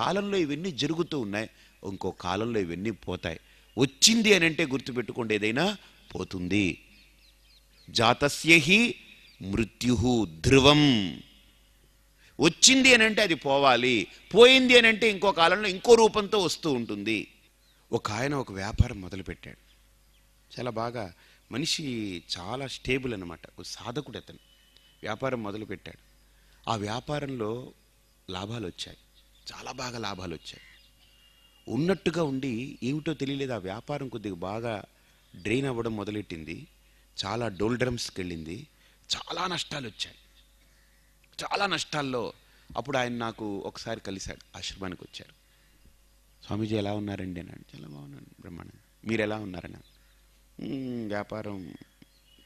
కాలంలో ఇవన్నీ జరుగుతూ ఉన్నాయి ఇంకో కాలంలో ఇవన్నీ పోతాయి వచ్చింది అని అంటే గుర్తుపెట్టుకోండి ఏదైనా పోతుంది జాతస్యహి మృత్యు ధ్రువం వచ్చింది అని అంటే అది పోవాలి పోయింది అని అంటే ఇంకో కాలంలో ఇంకో రూపంతో వస్తూ ఉంటుంది ఒక ఆయన ఒక వ్యాపారం మొదలుపెట్టాడు చాలా బాగా మనిషి చాలా స్టేబుల్ అనమాట ఒక సాధకుడు అతను వ్యాపారం మొదలుపెట్టాడు ఆ వ్యాపారంలో లాభాలు వచ్చాయి చాలా బాగా లాభాలు వచ్చాయి ఉన్నట్టుగా ఉండి ఏమిటో తెలియలేదు ఆ వ్యాపారం కొద్దిగా బాగా డ్రైన్ అవ్వడం మొదలెట్టింది చాలా డోల్డ్రమ్స్కి వెళ్ళింది చాలా నష్టాలు వచ్చాయి చాలా నష్టాల్లో అప్పుడు ఆయన నాకు ఒకసారి కలిశాడు ఆశ్రమానికి వచ్చారు స్వామీజీ ఎలా ఉన్నారండి అన్నాడు చాలా బాగున్నాను బ్రహ్మాండం మీరు ఎలా ఉన్నారని వ్యాపారం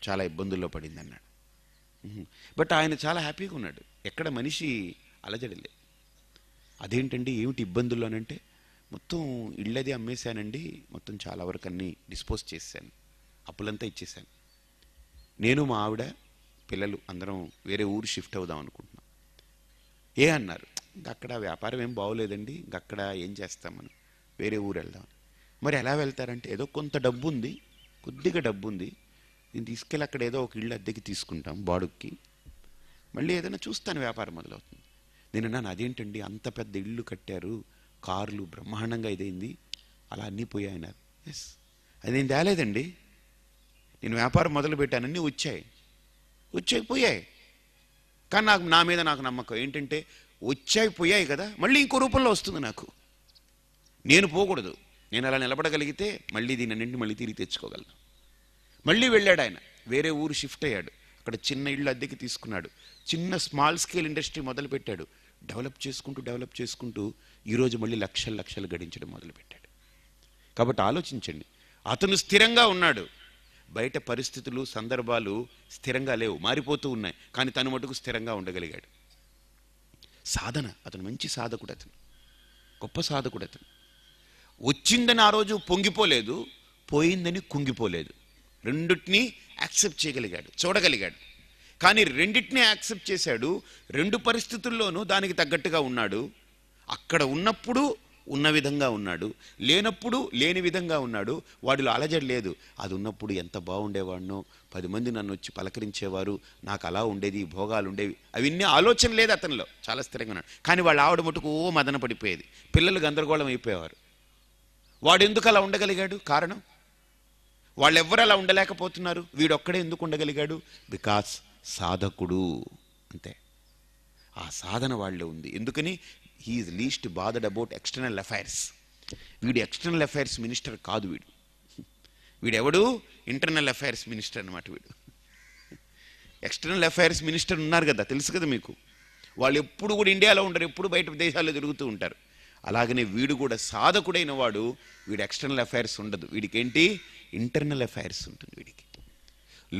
చాలా ఇబ్బందుల్లో పడింది అన్నాడు బట్ ఆయన చాలా హ్యాపీగా ఉన్నాడు ఎక్కడ మనిషి అలజడలేదు అదేంటండి ఏమిటి ఇబ్బందులు అనంటే మొత్తం ఇళ్ళది అమ్మేశానండి మొత్తం చాలా వరకు అన్నీ డిస్పోజ్ చేశాను అప్పులంతా ఇచ్చేసాను నేను మా ఆవిడ పిల్లలు అందరం వేరే ఊరు షిఫ్ట్ అవుదాం అనుకుంటున్నాం ఏ అన్నారు అక్కడ వ్యాపారం ఏం బాగోలేదండి అక్కడ ఏం చేస్తాం మనం వేరే ఊరు వెళ్దాం మరి ఎలా వెళ్తారంటే ఏదో కొంత డబ్బు ఉంది కొద్దిగా డబ్బు ఉంది నేను తీసుకెళ్ళి అక్కడ ఏదో ఒక ఇళ్ళు అద్దెకి తీసుకుంటాం బాడుక్కి మళ్ళీ ఏదైనా చూస్తాను వ్యాపారం మొదలవుతుంది నేను అన్నాను అదేంటండి అంత పెద్ద ఇళ్ళు కట్టారు కార్లు బ్రహ్మాండంగా ఇదైంది అలా అన్నీ పోయాయన్నారు ఎస్ అది నేను తేలేదండి నేను వ్యాపారం మొదలుపెట్టానన్నీ వచ్చాయి వచ్చాయి పోయాయి కానీ నాకు నా మీద నాకు నమ్మకం ఏంటంటే వచ్చాయి పోయాయి కదా మళ్ళీ ఇంకో రూపంలో వస్తుంది నాకు నేను పోకూడదు నేను అలా నిలబడగలిగితే మళ్ళీ దీని అన్నింటి మళ్ళీ తిరిగి తెచ్చుకోగలను మళ్ళీ వెళ్ళాడు ఆయన వేరే ఊరు షిఫ్ట్ అయ్యాడు అక్కడ చిన్న ఇళ్ళు అద్దెకి తీసుకున్నాడు చిన్న స్మాల్ స్కేల్ ఇండస్ట్రీ మొదలుపెట్టాడు డెవలప్ చేసుకుంటూ డెవలప్ చేసుకుంటూ ఈరోజు మళ్ళీ లక్షలు లక్షలు గడించడం మొదలుపెట్టాడు కాబట్టి ఆలోచించండి అతను స్థిరంగా ఉన్నాడు బయట పరిస్థితులు సందర్భాలు స్థిరంగా లేవు మారిపోతూ ఉన్నాయి కానీ తను మటుకు స్థిరంగా ఉండగలిగాడు సాధన అతను మంచి సాధకుడు అతను గొప్ప సాధకుడు అతను వచ్చిందని ఆ రోజు పొంగిపోలేదు పోయిందని కుంగిపోలేదు రెండుటిని యాక్సెప్ట్ చేయగలిగాడు చూడగలిగాడు కానీ రెండింటినీ యాక్సెప్ట్ చేశాడు రెండు పరిస్థితుల్లోనూ దానికి తగ్గట్టుగా ఉన్నాడు అక్కడ ఉన్నప్పుడు ఉన్న విధంగా ఉన్నాడు లేనప్పుడు లేని విధంగా ఉన్నాడు వాడిలో అలజడి లేదు అది ఉన్నప్పుడు ఎంత బాగుండేవాడినో పది మంది నన్ను వచ్చి పలకరించేవారు నాకు అలా ఉండేది భోగాలు ఉండేవి అవన్నీ ఆలోచన లేదు అతనిలో చాలా స్థిరంగా ఉన్నాడు కానీ వాళ్ళు ఆవిడ మటుకు ఓ మదన పడిపోయేది పిల్లలు గందరగోళం అయిపోయేవారు వాడు ఎందుకు అలా ఉండగలిగాడు కారణం వాళ్ళెవ్వరు అలా ఉండలేకపోతున్నారు వీడొక్కడే ఎందుకు ఉండగలిగాడు బికాస్ సాధకుడు అంతే ఆ సాధన వాళ్ళే ఉంది ఎందుకని he is least bothered about external affairs వీడు ఎక్స్టర్నల్ అఫైర్స్ మినిస్టర్ కాదు వీడు వీడెవడు ఇంటర్నల్ అఫైర్స్ మినిస్టర్ అనమాట వీడు ఎక్స్టర్నల్ అఫైర్స్ మినిస్టర్ ఉన్నారు కదా తెలుసు కదా మీకు వాళ్ళు ఎప్పుడు కూడా ఇండియాలో ఉండరు ఎప్పుడు బయట దేశాల్లో తిరుగుతూ ఉంటారు అలాగనే వీడు కూడా సాధకుడైన వాడు వీడు ఎక్స్టర్నల్ అఫైర్స్ ఉండదు వీడికి ఏంటి ఇంటర్నల్ అఫైర్స్ ఉంటుంది వీడికి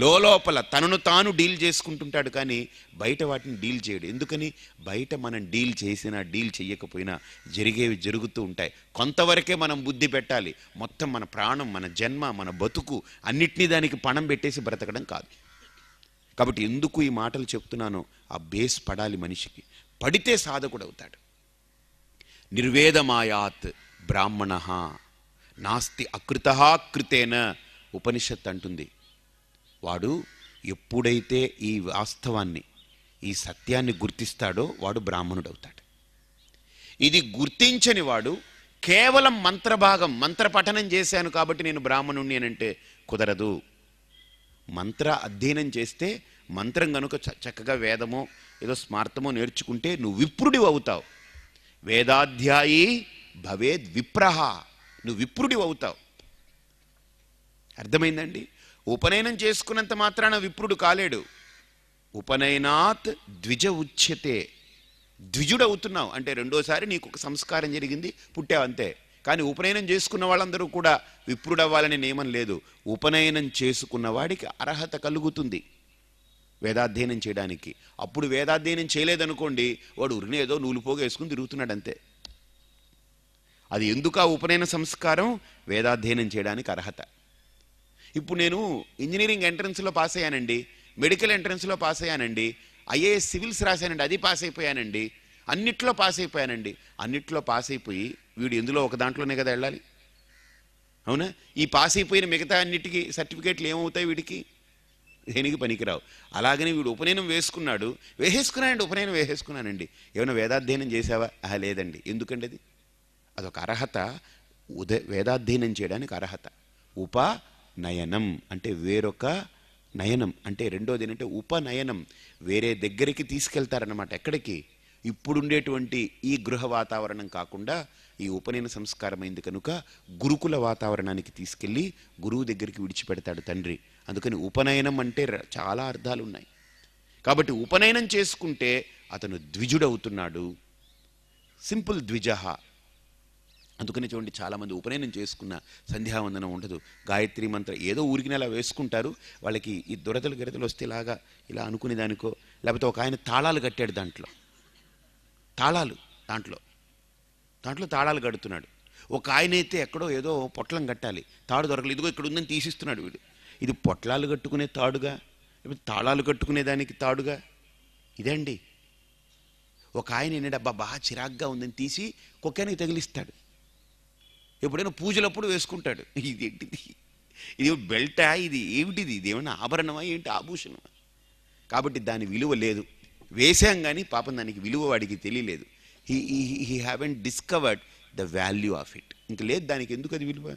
లోపల తనను తాను డీల్ చేసుకుంటుంటాడు కానీ బయట వాటిని డీల్ చేయడు ఎందుకని బయట మనం డీల్ చేసినా డీల్ చేయకపోయినా జరిగేవి జరుగుతూ ఉంటాయి కొంతవరకే మనం బుద్ధి పెట్టాలి మొత్తం మన ప్రాణం మన జన్మ మన బతుకు అన్నిటినీ దానికి పణం పెట్టేసి బ్రతకడం కాదు కాబట్టి ఎందుకు ఈ మాటలు చెప్తున్నానో ఆ బేస్ పడాలి మనిషికి పడితే సాధకుడు అవుతాడు నిర్వేదమాయాత్ బ్రాహ్మణ నాస్తి అకృత కృతేన ఉపనిషత్ అంటుంది వాడు ఎప్పుడైతే ఈ వాస్తవాన్ని ఈ సత్యాన్ని గుర్తిస్తాడో వాడు బ్రాహ్మణుడవుతాడు ఇది గుర్తించని వాడు కేవలం మంత్రభాగం మంత్రపఠనం చేశాను కాబట్టి నేను బ్రాహ్మణుణ్ణి అంటే కుదరదు మంత్ర అధ్యయనం చేస్తే మంత్రం కనుక చక్కగా వేదమో ఏదో స్మార్థమో నేర్చుకుంటే నువ్వు విప్రుడి అవుతావు వేదాధ్యాయి భవేద్ విప్రహ నువ్వు విప్రుడి అవుతావు అర్థమైందండి ఉపనయనం చేసుకున్నంత మాత్రాన విప్రుడు కాలేడు ఉపనయనాత్ ద్విజ ఉచ్యతే ద్విజుడు అవుతున్నావు అంటే రెండోసారి నీకు ఒక సంస్కారం జరిగింది పుట్టావు అంతే కానీ ఉపనయనం చేసుకున్న వాళ్ళందరూ కూడా విప్రుడవ్వాలనే నియమం లేదు ఉపనయనం చేసుకున్న వాడికి అర్హత కలుగుతుంది వేదాధ్యయనం చేయడానికి అప్పుడు వేదాధ్యయనం చేయలేదనుకోండి వాడు ఉరిని ఏదో నూలుపోగా వేసుకుని తిరుగుతున్నాడు అంతే అది ఎందుకు ఆ ఉపనయన సంస్కారం వేదాధ్యయనం చేయడానికి అర్హత ఇప్పుడు నేను ఇంజనీరింగ్ ఎంట్రన్స్లో పాస్ అయ్యానండి మెడికల్ ఎంట్రన్స్లో పాస్ అయ్యానండి ఐఏఎస్ సివిల్స్ రాశానండి అది పాస్ అయిపోయానండి అన్నిట్లో పాస్ అయిపోయానండి అన్నిట్లో పాస్ అయిపోయి వీడు ఎందులో ఒక దాంట్లోనే కదా వెళ్ళాలి అవునా ఈ పాస్ అయిపోయిన మిగతా అన్నిటికీ సర్టిఫికేట్లు ఏమవుతాయి వీడికి దేనికి పనికిరావు అలాగని వీడు ఉపనయనం వేసుకున్నాడు వేసేసుకున్నానండి ఉపనయనం వేసేసుకున్నానండి ఏమైనా వేదాధ్యయనం చేసావా ఆహా లేదండి ఎందుకండి అది అదొక అర్హత ఉదయ వేదాధ్యయనం చేయడానికి అర్హత ఉపా నయనం అంటే వేరొక నయనం అంటే రెండోది ఏంటంటే ఉపనయనం వేరే దగ్గరికి తీసుకెళ్తారనమాట ఎక్కడికి ఇప్పుడుండేటువంటి ఈ గృహ వాతావరణం కాకుండా ఈ ఉపనయన సంస్కారమైంది కనుక గురుకుల వాతావరణానికి తీసుకెళ్ళి గురువు దగ్గరికి విడిచిపెడతాడు తండ్రి అందుకని ఉపనయనం అంటే చాలా అర్థాలు ఉన్నాయి కాబట్టి ఉపనయనం చేసుకుంటే అతను ద్విజుడవుతున్నాడు సింపుల్ ద్విజహ అందుకనే చూడండి చాలామంది ఉపనయనం చేసుకున్న సంధ్యావందనం ఉండదు గాయత్రి మంత్రం ఏదో ఊరికిన అలా వేసుకుంటారు వాళ్ళకి ఈ దురదలు గరదలు వస్తే ఇలాగా ఇలా అనుకునే దానికో లేకపోతే ఒక ఆయన తాళాలు కట్టాడు దాంట్లో తాళాలు దాంట్లో దాంట్లో తాళాలు కడుతున్నాడు ఒక ఆయన అయితే ఎక్కడో ఏదో పొట్లం కట్టాలి తాడు దొరకలేదు ఇదిగో ఇక్కడ ఉందని తీసిస్తున్నాడు వీడు ఇది పొట్లాలు కట్టుకునే తాడుగా లేకపోతే తాళాలు కట్టుకునే దానికి తాడుగా ఇదండి ఒక ఆయన ఏంటంటే అబ్బా బాగా చిరాగ్గా ఉందని తీసి కుక్కనికి తగిలిస్తాడు ఎప్పుడైనా పూజలప్పుడు వేసుకుంటాడు ఇది ఏంటిది ఇది బెల్టా ఇది ఏమిటిది ఇది ఏమైనా ఆభరణమా ఏంటి ఆభూషణమా కాబట్టి దాని విలువ లేదు వేసాం కానీ పాపం దానికి విలువ వాడికి తెలియలేదు he he haven't discovered the value of it ఇంక లేదు దానికి ఎందుకు అది విలువ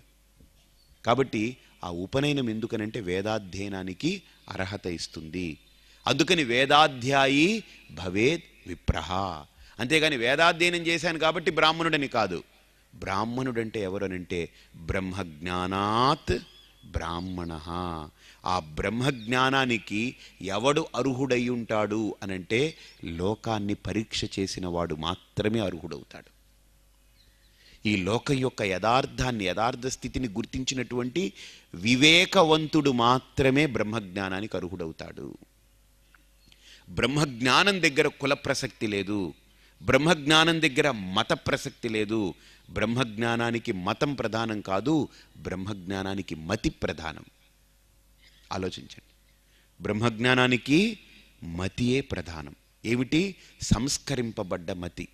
కాబట్టి ఆ ఉపనయనం ఎందుకనంటే వేదాధ్యయనానికి అర్హత ఇస్తుంది అందుకని వేదాధ్యాయి భవేద్ విప్రహ అంతేగాని వేదాధ్యయనం చేశాను కాబట్టి బ్రాహ్మణుడని కాదు బ్రాహ్మణుడంటే ఎవరనంటే బ్రహ్మజ్ఞానాత్ బ్రాహ్మణ ఆ బ్రహ్మజ్ఞానానికి ఎవడు అర్హుడై ఉంటాడు అనంటే లోకాన్ని పరీక్ష చేసిన వాడు మాత్రమే అర్హుడవుతాడు ఈ లోకం యొక్క యథార్థాన్ని యథార్థ స్థితిని గుర్తించినటువంటి వివేకవంతుడు మాత్రమే బ్రహ్మజ్ఞానానికి అర్హుడవుతాడు బ్రహ్మజ్ఞానం దగ్గర కుల ప్రసక్తి లేదు బ్రహ్మజ్ఞానం దగ్గర మత ప్రసక్తి లేదు బ్రహ్మజ్ఞానానికి మతం ప్రధానం కాదు బ్రహ్మజ్ఞానానికి మతి ప్రధానం ఆలోచించండి బ్రహ్మజ్ఞానానికి మతియే ప్రధానం ఏమిటి సంస్కరింపబడ్డ మతి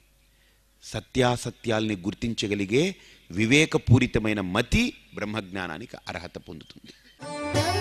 సత్యాసత్యాల్ని గుర్తించగలిగే వివేకపూరితమైన మతి బ్రహ్మజ్ఞానానికి అర్హత పొందుతుంది